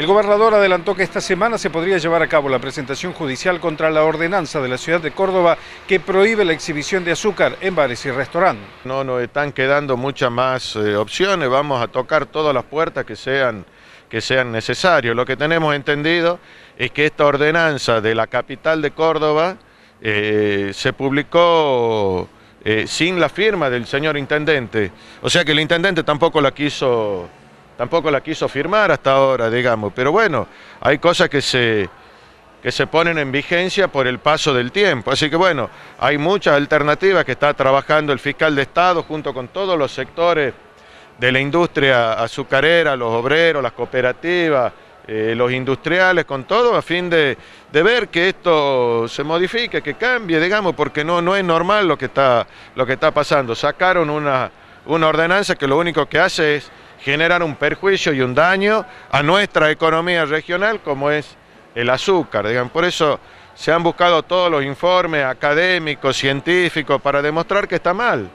El gobernador adelantó que esta semana se podría llevar a cabo la presentación judicial contra la ordenanza de la ciudad de Córdoba que prohíbe la exhibición de azúcar en bares y restaurantes. No nos están quedando muchas más eh, opciones, vamos a tocar todas las puertas que sean que sean necesarios. Lo que tenemos entendido es que esta ordenanza de la capital de Córdoba eh, se publicó eh, sin la firma del señor intendente. O sea que el intendente tampoco la quiso tampoco la quiso firmar hasta ahora, digamos. Pero bueno, hay cosas que se, que se ponen en vigencia por el paso del tiempo. Así que bueno, hay muchas alternativas que está trabajando el fiscal de Estado junto con todos los sectores de la industria azucarera, los obreros, las cooperativas, eh, los industriales, con todo, a fin de, de, ver que esto se modifique, que cambie, digamos, porque no, no es normal lo que, está, lo que está pasando. Sacaron una, una ordenanza que lo único que hace es generar un perjuicio y un daño a nuestra economía regional como es el azúcar. digan Por eso se han buscado todos los informes académicos, científicos, para demostrar que está mal.